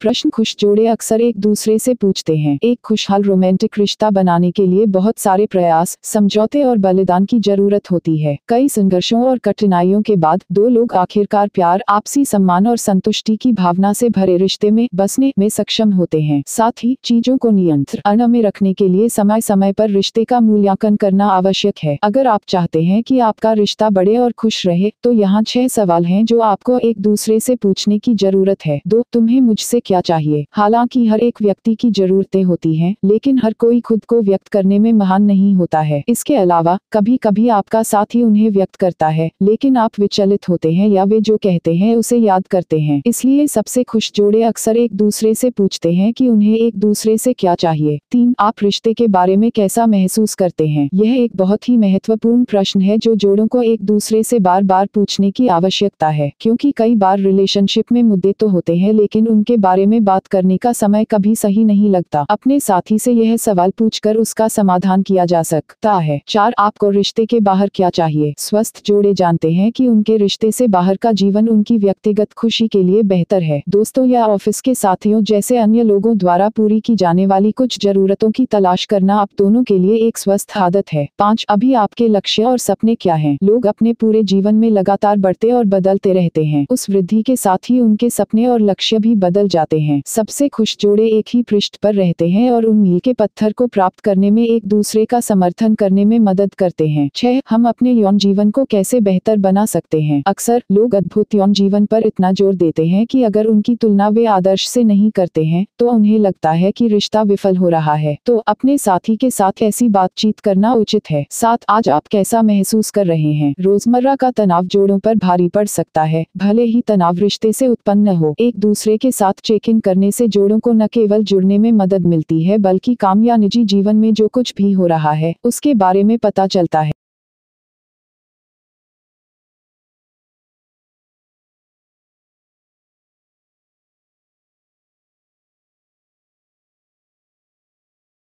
प्रश्न खुश जोड़े अक्सर एक दूसरे से पूछते हैं एक खुशहाल रोमांटिक रिश्ता बनाने के लिए बहुत सारे प्रयास समझौते और बलिदान की जरूरत होती है कई संघर्षों और कठिनाइयों के बाद दो लोग आखिरकार प्यार आपसी सम्मान और संतुष्टि की भावना से भरे रिश्ते में बसने में सक्षम होते हैं साथ ही चीजों को नियंत्रण में रखने के लिए समय समय पर रिश्ते का मूल्यांकन करना आवश्यक है अगर आप चाहते हैं कि आपका रिश्ता बड़े और खुश रहे तो यहाँ छह सवाल हैं जो आपको एक दूसरे से पूछने की जरूरत है दो तुम्हें मुझसे क्या चाहिए हालांकि हर एक व्यक्ति की जरूरतें होती हैं लेकिन हर कोई खुद को व्यक्त करने में महान नहीं होता है इसके अलावा कभी कभी आपका साथ ही उन्हें व्यक्त करता है लेकिन आप विचलित होते हैं या वे जो कहते हैं उसे याद करते हैं इसलिए सबसे खुश जोड़े अक्सर एक दूसरे से पूछते हैं कि उन्हें एक दूसरे से क्या चाहिए तीन आप रिश्ते के बारे में कैसा महसूस करते हैं यह एक बहुत ही महत्वपूर्ण प्रश्न है जो जोड़ों को एक दूसरे से बार बार पूछने की आवश्यकता है क्योंकि कई बार रिलेशनशिप में मुद्दे तो होते हैं लेकिन उनके बारे बारे में बात करने का समय कभी सही नहीं लगता अपने साथी से यह सवाल पूछकर उसका समाधान किया जा सकता है चार आपको रिश्ते के बाहर क्या चाहिए स्वस्थ जोड़े जानते हैं कि उनके रिश्ते से बाहर का जीवन उनकी व्यक्तिगत खुशी के लिए बेहतर है दोस्तों या ऑफिस के साथियों जैसे अन्य लोगों द्वारा पूरी की जाने वाली कुछ जरूरतों की तलाश करना आप दोनों के लिए एक स्वस्थ आदत है पाँच अभी आपके लक्ष्य और सपने क्या है लोग अपने पूरे जीवन में लगातार बढ़ते और बदलते रहते हैं उस वृद्धि के साथ ही उनके सपने और लक्ष्य भी बदल जाते जाते हैं सबसे खुश जोड़े एक ही पृष्ठ पर रहते हैं और उन मील के पत्थर को प्राप्त करने में एक दूसरे का समर्थन करने में मदद करते हैं छह हम अपने यौन जीवन को कैसे बेहतर बना सकते हैं अक्सर लोग अद्भुत यौन जीवन पर इतना जोर देते हैं कि अगर उनकी तुलना वे आदर्श से नहीं करते हैं तो उन्हें लगता है कि रिश्ता विफल हो रहा है तो अपने साथी के साथ ऐसी बातचीत करना उचित है साथ आज आप कैसा महसूस कर रहे हैं रोजमर्रा का तनाव जोड़ों पर भारी पड़ सकता है भले ही तनाव रिश्ते से उत्पन्न हो एक दूसरे के साथ चेक लेकिन करने से जोड़ों को न केवल जुड़ने में मदद मिलती है बल्कि काम या निजी जीवन में जो कुछ भी हो रहा है उसके बारे में पता चलता है